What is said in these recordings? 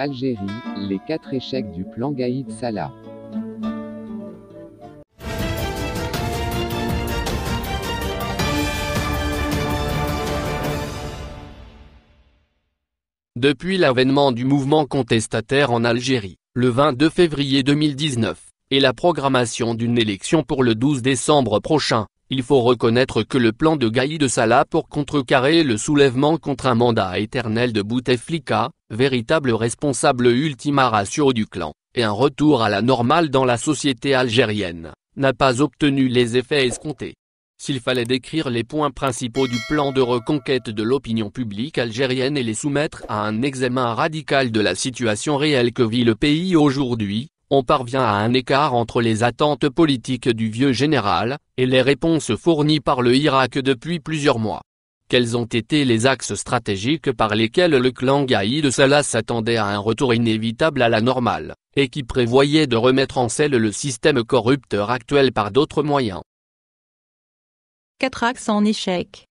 Algérie, les quatre échecs du plan Gaïd Salah. Depuis l'avènement du mouvement contestataire en Algérie, le 22 février 2019, et la programmation d'une élection pour le 12 décembre prochain, il faut reconnaître que le plan de Gaï de Salah pour contrecarrer le soulèvement contre un mandat éternel de Bouteflika, véritable responsable ultima ratio du clan, et un retour à la normale dans la société algérienne, n'a pas obtenu les effets escomptés. S'il fallait décrire les points principaux du plan de reconquête de l'opinion publique algérienne et les soumettre à un examen radical de la situation réelle que vit le pays aujourd'hui, on parvient à un écart entre les attentes politiques du vieux général, et les réponses fournies par le Irak depuis plusieurs mois. Quels ont été les axes stratégiques par lesquels le clan Gaïd de Salah s'attendait à un retour inévitable à la normale, et qui prévoyait de remettre en selle le système corrupteur actuel par d'autres moyens Quatre axes en échec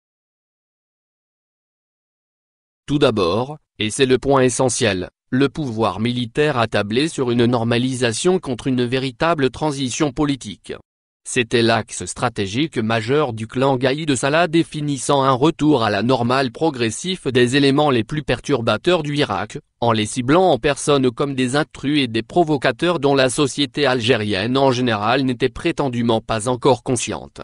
Tout d'abord, et c'est le point essentiel, le pouvoir militaire a tablé sur une normalisation contre une véritable transition politique. C'était l'axe stratégique majeur du clan Gaï de Salah définissant un retour à la normale progressif des éléments les plus perturbateurs du Irak, en les ciblant en personne comme des intrus et des provocateurs dont la société algérienne en général n'était prétendument pas encore consciente.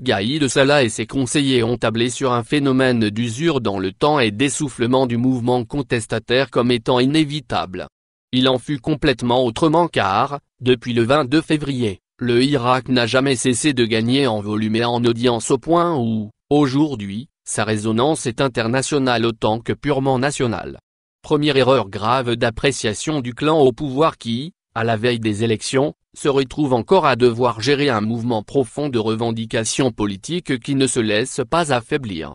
Gaïd Salah et ses conseillers ont tablé sur un phénomène d'usure dans le temps et d'essoufflement du mouvement contestataire comme étant inévitable. Il en fut complètement autrement car, depuis le 22 février, le Irak n'a jamais cessé de gagner en volume et en audience au point où, aujourd'hui, sa résonance est internationale autant que purement nationale. Première erreur grave d'appréciation du clan au pouvoir qui, à la veille des élections, se retrouve encore à devoir gérer un mouvement profond de revendications politiques qui ne se laisse pas affaiblir.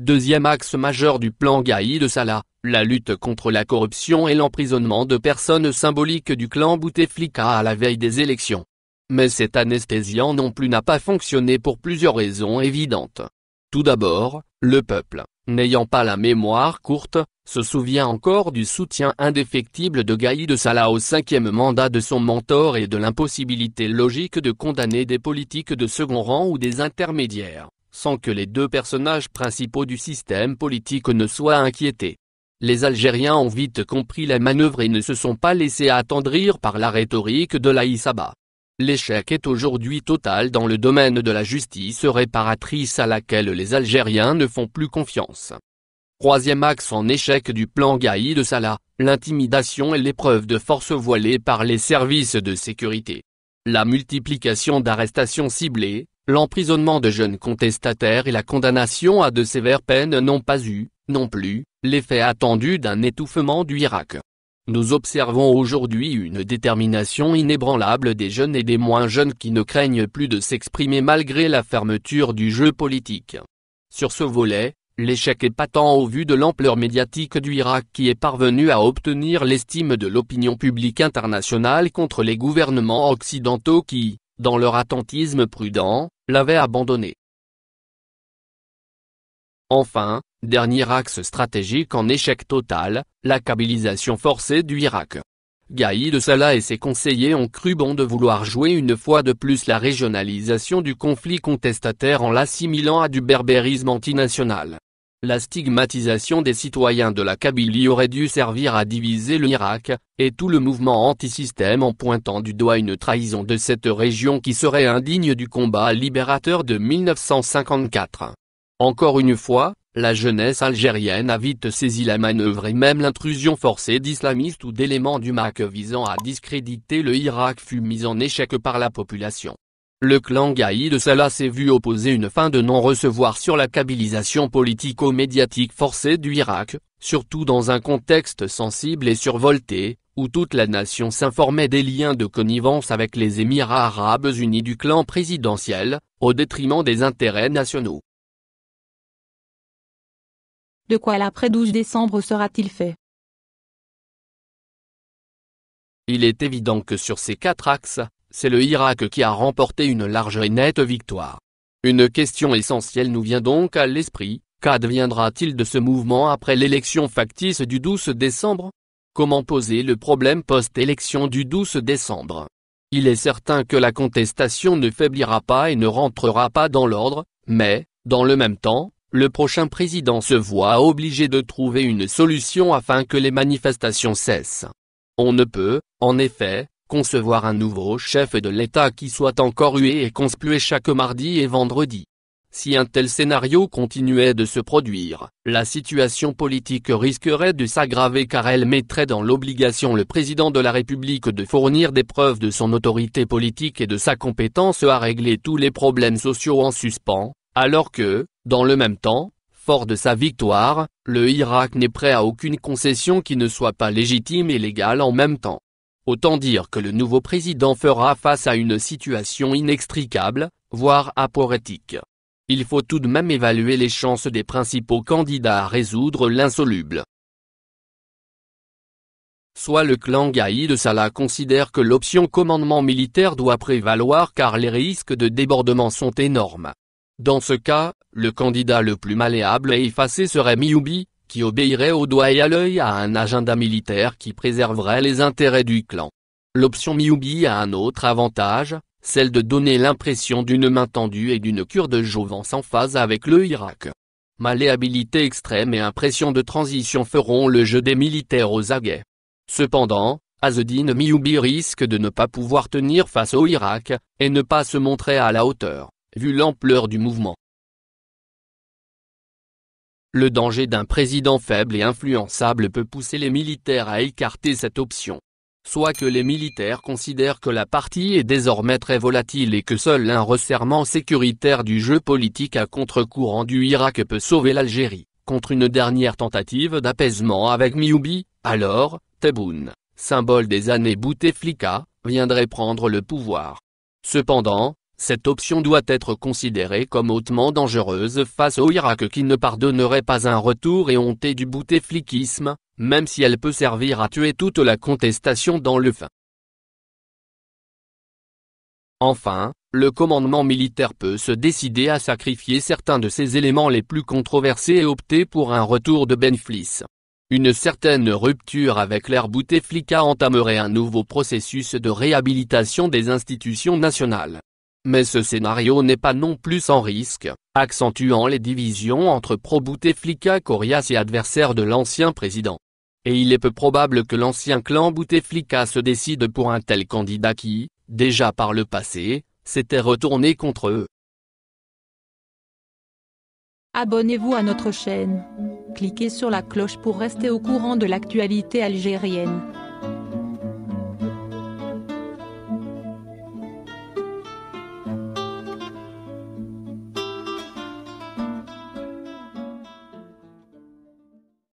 Deuxième axe majeur du plan Gaï de Salah, la lutte contre la corruption et l'emprisonnement de personnes symboliques du clan Bouteflika à la veille des élections. Mais cet anesthésiant non plus n'a pas fonctionné pour plusieurs raisons évidentes. Tout d'abord, le peuple, n'ayant pas la mémoire courte, se souvient encore du soutien indéfectible de Gaïd de Salah au cinquième mandat de son mentor et de l'impossibilité logique de condamner des politiques de second rang ou des intermédiaires, sans que les deux personnages principaux du système politique ne soient inquiétés. Les Algériens ont vite compris la manœuvre et ne se sont pas laissés attendrir par la rhétorique de l'Aïsaba. L'échec est aujourd'hui total dans le domaine de la justice réparatrice à laquelle les Algériens ne font plus confiance. Troisième axe en échec du plan Gaï de Salah, l'intimidation et l'épreuve de force voilée par les services de sécurité. La multiplication d'arrestations ciblées, l'emprisonnement de jeunes contestataires et la condamnation à de sévères peines n'ont pas eu, non plus, l'effet attendu d'un étouffement du Irak. Nous observons aujourd'hui une détermination inébranlable des jeunes et des moins jeunes qui ne craignent plus de s'exprimer malgré la fermeture du jeu politique. Sur ce volet, l'échec est patent au vu de l'ampleur médiatique du Irak qui est parvenu à obtenir l'estime de l'opinion publique internationale contre les gouvernements occidentaux qui, dans leur attentisme prudent, l'avaient abandonné. Enfin, Dernier axe stratégique en échec total, la kabylisation forcée du Irak. Gaïd Salah et ses conseillers ont cru bon de vouloir jouer une fois de plus la régionalisation du conflit contestataire en l'assimilant à du berbérisme antinational. La stigmatisation des citoyens de la Kabylie aurait dû servir à diviser le Irak, et tout le mouvement antisystème en pointant du doigt une trahison de cette région qui serait indigne du combat libérateur de 1954. Encore une fois, la jeunesse algérienne a vite saisi la manœuvre et même l'intrusion forcée d'islamistes ou d'éléments du MAC visant à discréditer le Irak fut mise en échec par la population. Le clan Gaï de Salah s'est vu opposer une fin de non-recevoir sur la cabilisation politico-médiatique forcée du Irak, surtout dans un contexte sensible et survolté, où toute la nation s'informait des liens de connivence avec les Émirats arabes unis du clan présidentiel, au détriment des intérêts nationaux. De quoi l'après 12 décembre sera-t-il fait Il est évident que sur ces quatre axes, c'est le Irak qui a remporté une large et nette victoire. Une question essentielle nous vient donc à l'esprit, qu'adviendra-t-il de ce mouvement après l'élection factice du 12 décembre Comment poser le problème post-élection du 12 décembre Il est certain que la contestation ne faiblira pas et ne rentrera pas dans l'ordre, mais, dans le même temps, le prochain président se voit obligé de trouver une solution afin que les manifestations cessent. On ne peut, en effet, concevoir un nouveau chef de l'État qui soit encore hué et conspué chaque mardi et vendredi. Si un tel scénario continuait de se produire, la situation politique risquerait de s'aggraver car elle mettrait dans l'obligation le président de la République de fournir des preuves de son autorité politique et de sa compétence à régler tous les problèmes sociaux en suspens, alors que, dans le même temps, fort de sa victoire, le Irak n'est prêt à aucune concession qui ne soit pas légitime et légale en même temps. Autant dire que le nouveau président fera face à une situation inextricable, voire aporétique. Il faut tout de même évaluer les chances des principaux candidats à résoudre l'insoluble. Soit le clan Gaï de Salah considère que l'option commandement militaire doit prévaloir car les risques de débordement sont énormes. Dans ce cas, le candidat le plus malléable et effacé serait Miyubi, qui obéirait au doigt et à l'œil à un agenda militaire qui préserverait les intérêts du clan. L'option Miyubi a un autre avantage, celle de donner l'impression d'une main tendue et d'une cure de jouvence en phase avec le Irak. Malléabilité extrême et impression de transition feront le jeu des militaires aux aguets. Cependant, Azedine Miyubi risque de ne pas pouvoir tenir face au Irak, et ne pas se montrer à la hauteur vu l'ampleur du mouvement. Le danger d'un président faible et influençable peut pousser les militaires à écarter cette option. Soit que les militaires considèrent que la partie est désormais très volatile et que seul un resserrement sécuritaire du jeu politique à contre-courant du Irak peut sauver l'Algérie, contre une dernière tentative d'apaisement avec Mioubi, alors, Tebboune, symbole des années Bouteflika, viendrait prendre le pouvoir. Cependant, cette option doit être considérée comme hautement dangereuse face au Irak qui ne pardonnerait pas un retour et honté du bouteflikisme, même si elle peut servir à tuer toute la contestation dans le fin. Enfin, le commandement militaire peut se décider à sacrifier certains de ses éléments les plus controversés et opter pour un retour de Benflis. Une certaine rupture avec l'ère Bouteflika entamerait un nouveau processus de réhabilitation des institutions nationales. Mais ce scénario n'est pas non plus sans risque, accentuant les divisions entre pro-Bouteflika Corias et adversaires de l'ancien président. Et il est peu probable que l'ancien clan Bouteflika se décide pour un tel candidat qui, déjà par le passé, s'était retourné contre eux. Abonnez-vous à notre chaîne. Cliquez sur la cloche pour rester au courant de l'actualité algérienne.